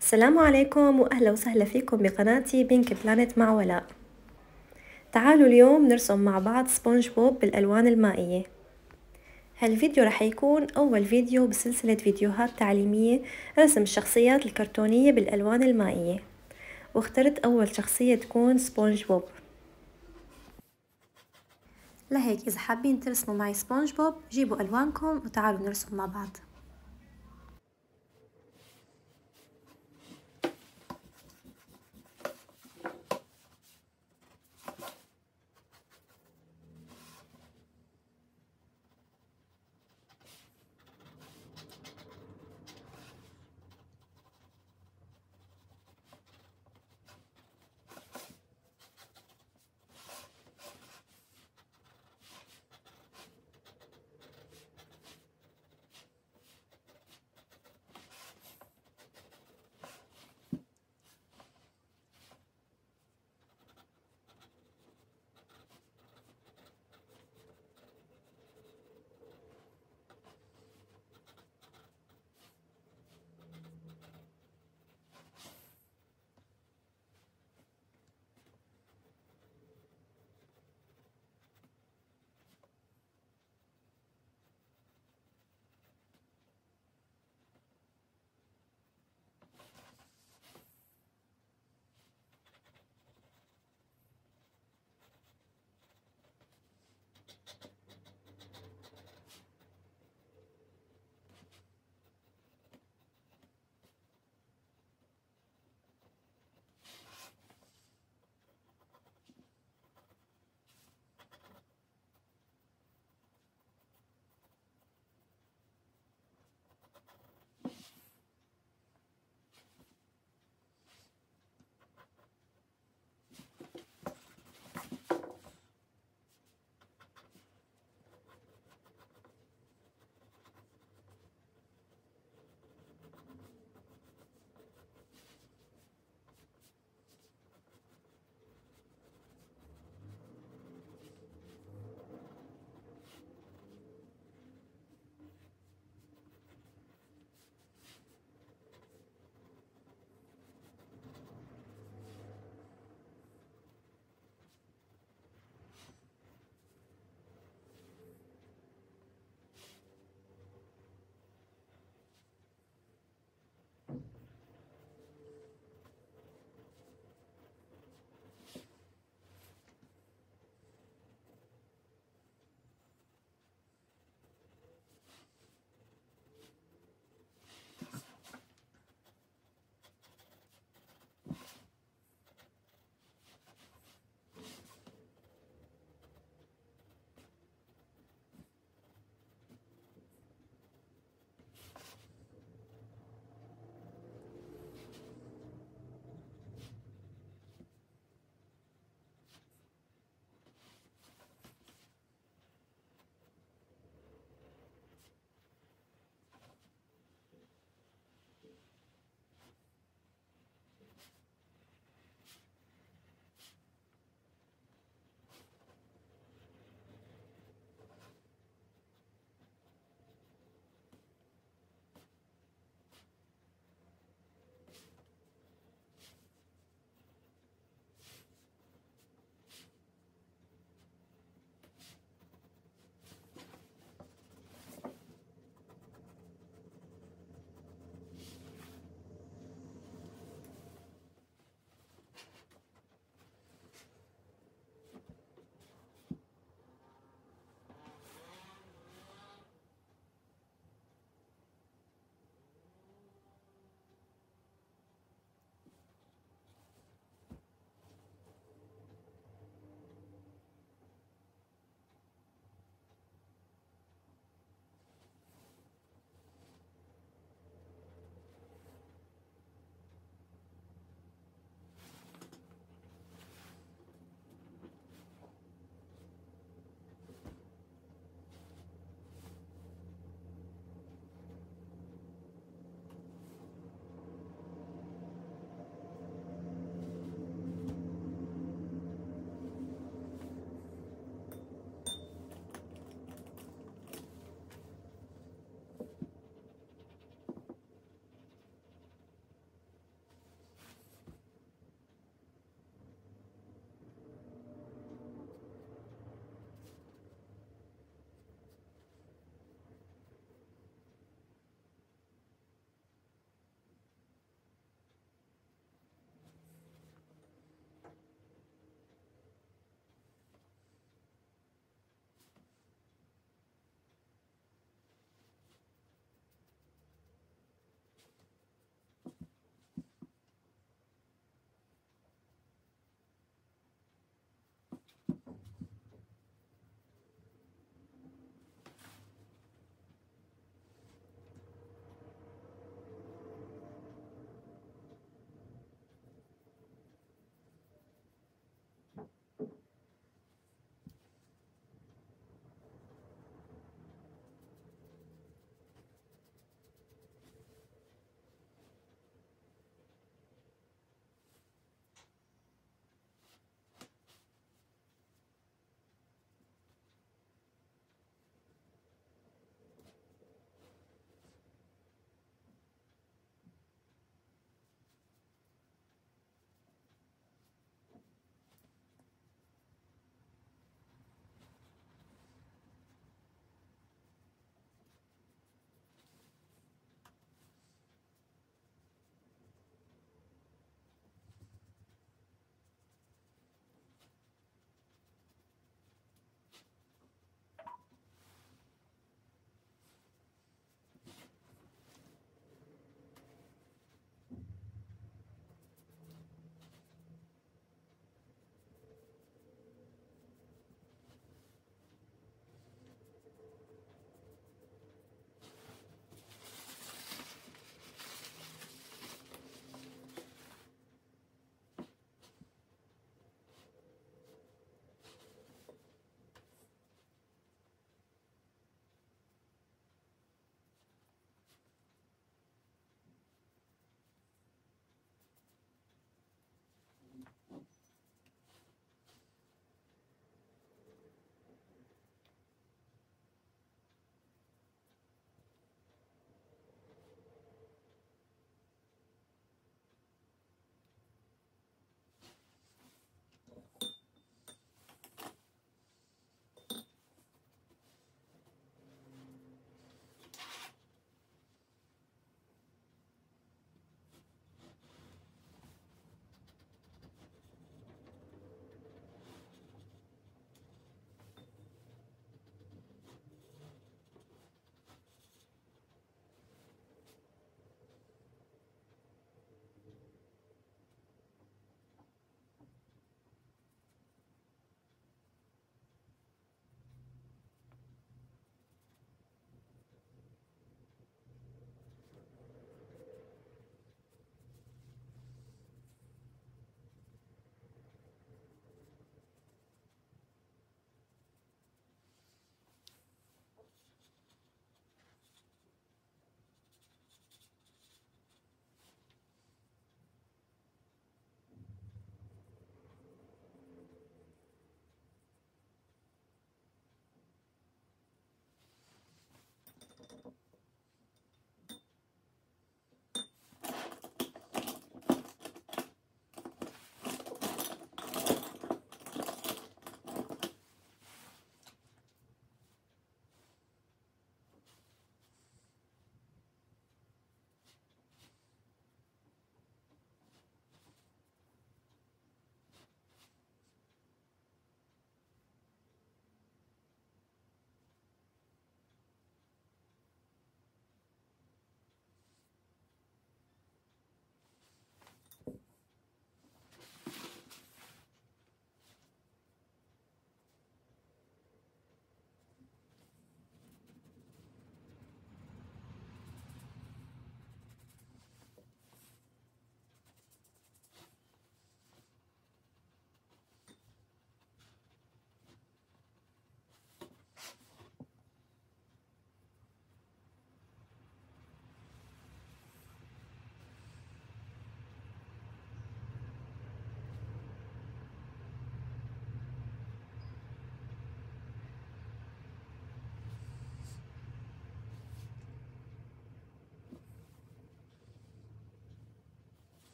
السلام عليكم واهلا وسهلا فيكم بقناتي بينك بلانت مع ولاء تعالوا اليوم نرسم مع بعض سبونج بوب بالالوان المائيه هالفيديو رح يكون اول فيديو بسلسله فيديوهات تعليميه رسم الشخصيات الكرتونيه بالالوان المائيه واخترت اول شخصيه تكون سبونج بوب لهيك اذا حابين ترسموا معي سبونج بوب جيبوا الوانكم وتعالوا نرسم مع بعض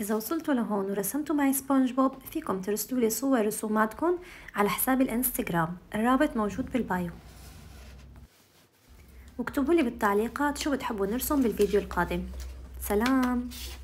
إذا وصلتوا لهون ورسمتوا معي سبونج بوب فيكم ترسلوا لي صور رسوماتكم على حساب الانستغرام الرابط موجود بالبايو واكتبوا لي بالتعليقات شو بتحبوا نرسم بالفيديو القادم سلام